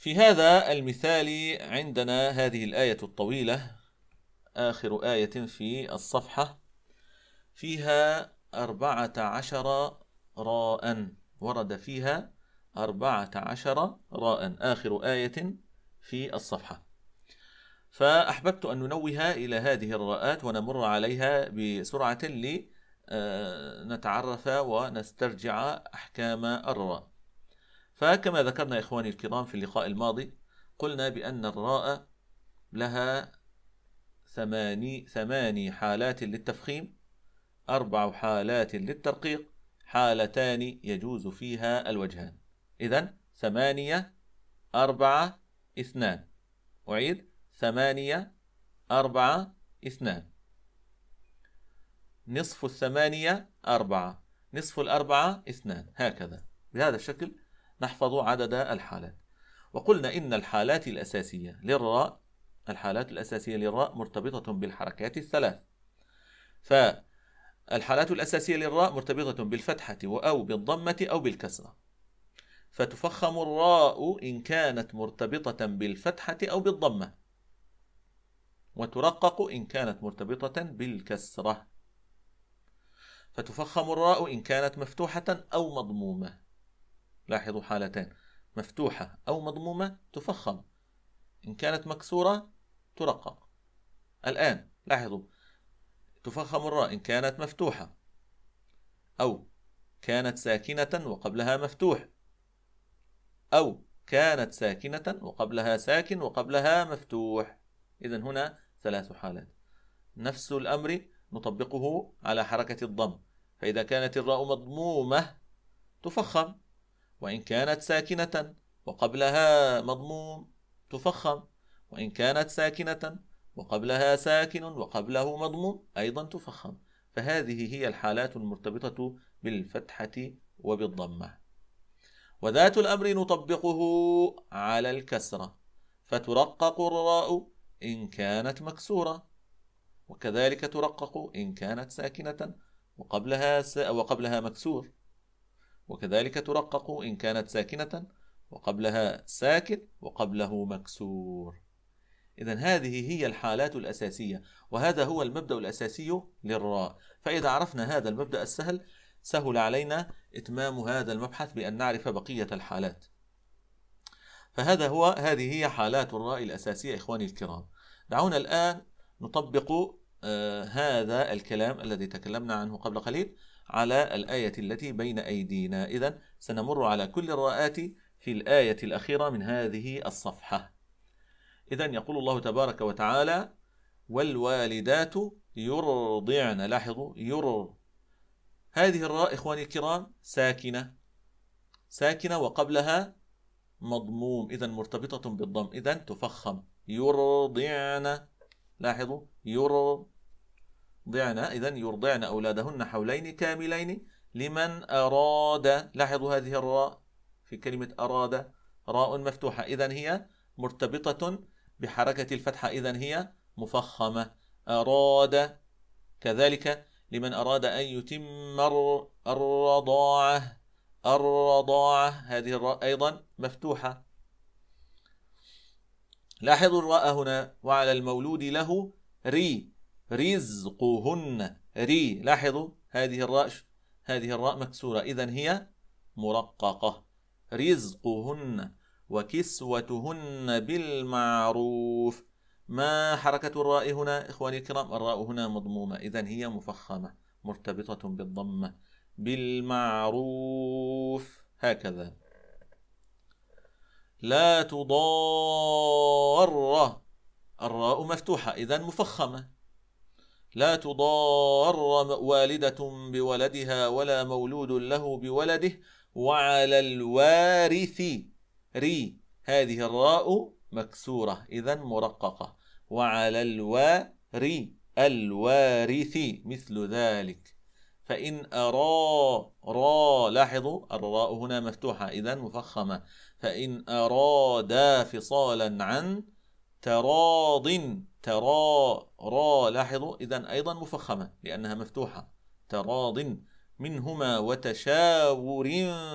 في هذا المثال عندنا هذه الآية الطويلة آخر آية في الصفحة فيها أربعة عشر راء ورد فيها أربعة عشر راء آخر آية في الصفحة فأحببت أن ننوه إلى هذه الراءات ونمر عليها بسرعة لنتعرف آه، ونسترجع أحكام الراء فكما ذكرنا إخواني الكرام في اللقاء الماضي قلنا بأن الراء لها ثماني, ثماني حالات للتفخيم أربع حالات للترقيق حالتان يجوز فيها الوجهان إذا ثمانية أربعة اثنان أعيد ثمانية أربعة اثنان نصف الثمانية أربعة نصف الأربعة اثنان هكذا بهذا الشكل نحفظ عدد الحالات وقلنا إن الحالات الأساسية للراء الحالات الأساسية للراء مرتبطة بالحركات الثلاث فالحالات الأساسية للراء مرتبطة بالفتحة أو بالضمة أو بالكسرة فتفخم الراء إن كانت مرتبطة بالفتحة أو بالضمة وترقق إن كانت مرتبطة بالكسرة فتفخم الراء إن كانت مفتوحة أو مضمومة لاحظوا حالتين مفتوحة أو مضمومة تفخم إن كانت مكسورة ترقق الآن لاحظوا تفخم الراء إن كانت مفتوحة أو كانت ساكنة وقبلها مفتوح أو كانت ساكنة وقبلها ساكن وقبلها مفتوح إذا هنا ثلاث حالات نفس الأمر نطبقه على حركة الضم فإذا كانت الراء مضمومة تفخم وإن كانت ساكنة وقبلها مضموم تفخم وإن كانت ساكنة وقبلها ساكن وقبله مضموم أيضا تفخم فهذه هي الحالات المرتبطة بالفتحة وبالضمة وذات الأمر نطبقه على الكسرة فترقق الراء إن كانت مكسورة وكذلك ترقق إن كانت ساكنة وقبلها س... وقبلها مكسور وكذلك ترقق إن كانت ساكنة وقبلها ساكن وقبله مكسور إذا هذه هي الحالات الأساسية وهذا هو المبدأ الأساسي للراء فإذا عرفنا هذا المبدأ السهل سهل علينا إتمام هذا المبحث بأن نعرف بقية الحالات فهذا هو هذه هي حالات الراء الأساسية إخواني الكرام دعونا الآن نطبق آه هذا الكلام الذي تكلمنا عنه قبل قليل على الآية التي بين أيدينا إذا سنمر على كل الرآت في الآية الأخيرة من هذه الصفحة إذا يقول الله تبارك وتعالى والوالدات يرضعن لاحظوا ير هذه الراء إخواني الكرام ساكنة ساكنة وقبلها مضموم إذا مرتبطة بالضم إذا تفخم يرضعن لاحظوا يرر يرضعن إذا يرضعن أولادهن حولين كاملين لمن أراد لاحظوا هذه الراء في كلمة أراد راء مفتوحة إذا هي مرتبطة بحركة الفتحة إذا هي مفخمة أراد كذلك لمن أراد أن يتم الرضاعة الرضاعة هذه الراء أيضا مفتوحة لاحظوا الراء هنا وعلى المولود له ري رزقهن ري لاحظوا هذه الراء هذه الراء مكسورة إذا هي مرققة رزقهن وكسوتهن بالمعروف ما حركة الراء هنا إخواني الكرام الراء هنا مضمومة إذا هي مفخمة مرتبطة بالضمة بالمعروف هكذا لا تضار الراء مفتوحة إذا مفخمة لا تضار والدة بولدها ولا مولود له بولده وعلى الوارث ري هذه الراء مكسورة إذا مرققة وعلى الواري الوارث مثل ذلك فإن أرى را لاحظوا الراء هنا مفتوحة إذا مفخمة فإن أرادا فصالا عن تراض ترى را لاحظوا إذا أيضا مفخمة لأنها مفتوحة تراض منهما وتشاور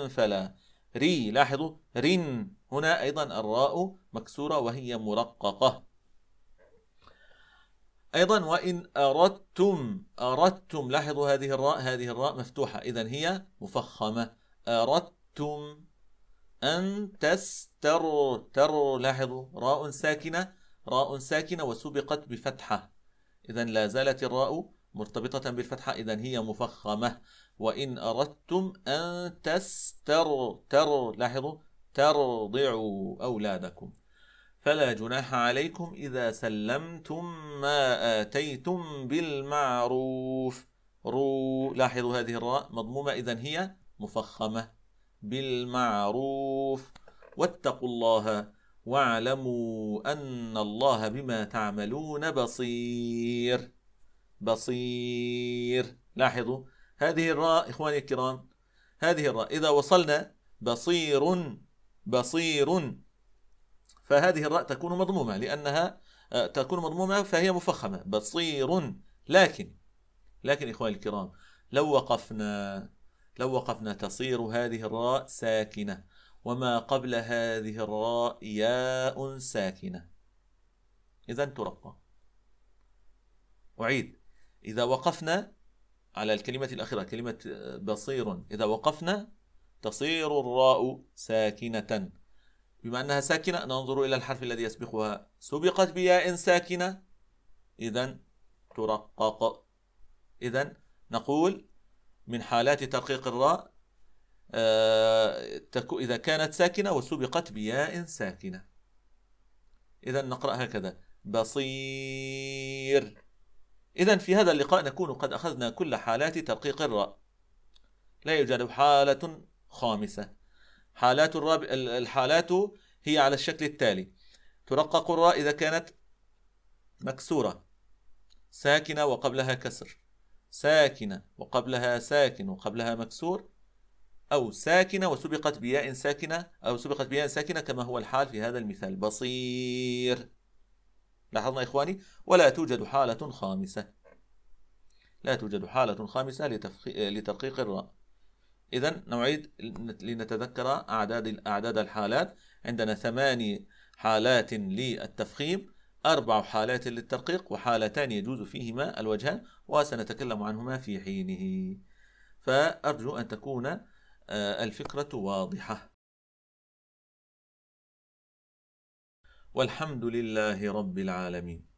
فلا ري لاحظوا رن هنا أيضا الراء مكسورة وهي مرققة أيضا وإن أردتم أردتم لاحظوا هذه الراء هذه الراء مفتوحة إذا هي مفخمة أردتم أن تستر تر لاحظوا راء ساكنة راء ساكنة وسبقت بفتحة إذا لا زالت الراء مرتبطة بالفتحة إذا هي مفخمة وإن أردتم أن تستر تر لاحظوا ترضعوا أولادكم فلا جناح عليكم إذا سلمتم ما آتيتم بالمعروف رو لاحظوا هذه الراء مضمومة إذا هي مفخمة بالمعروف واتقوا الله واعلموا أن الله بما تعملون بصير بصير لاحظوا هذه الراء إخواني الكرام هذه الراء إذا وصلنا بصير بصير فهذه الراء تكون مضمومة لأنها آه، تكون مضمومة فهي مفخمة بصير لكن لكن إخواني الكرام لو وقفنا لو وقفنا تصير هذه الراء ساكنة وما قبل هذه الراء ياء ساكنة إذا ترقى أعيد إذا وقفنا على الكلمة الأخيرة كلمة بصير إذا وقفنا تصير الراء ساكنة بما أنها ساكنة ننظر إلى الحرف الذي يسبقها سبقت بياء ساكنة إذا ترقق إذا نقول من حالات ترقيق الراء آه، إذا كانت ساكنة وسبقت بياء ساكنة إذا نقرأ هكذا بصير إذا في هذا اللقاء نكون قد أخذنا كل حالات ترقيق الراء لا يوجد حالة خامسة حالات الراب... الحالات هي على الشكل التالي ترقق الراء إذا كانت مكسورة ساكنة وقبلها كسر ساكنة وقبلها ساكن وقبلها مكسور أو ساكنة وسبقت بياء ساكنة أو سبقت بياء ساكنة كما هو الحال في هذا المثال بصير لاحظنا إخواني ولا توجد حالة خامسة لا توجد حالة خامسة لترقيق الراء إذا نعيد لنتذكر أعداد أعداد الحالات عندنا ثماني حالات للتفخيم أربع حالات للترقيق وحالتان يجوز فيهما الوجهان وسنتكلم عنهما في حينه فأرجو أن تكون آه، الفكرة واضحة والحمد لله رب العالمين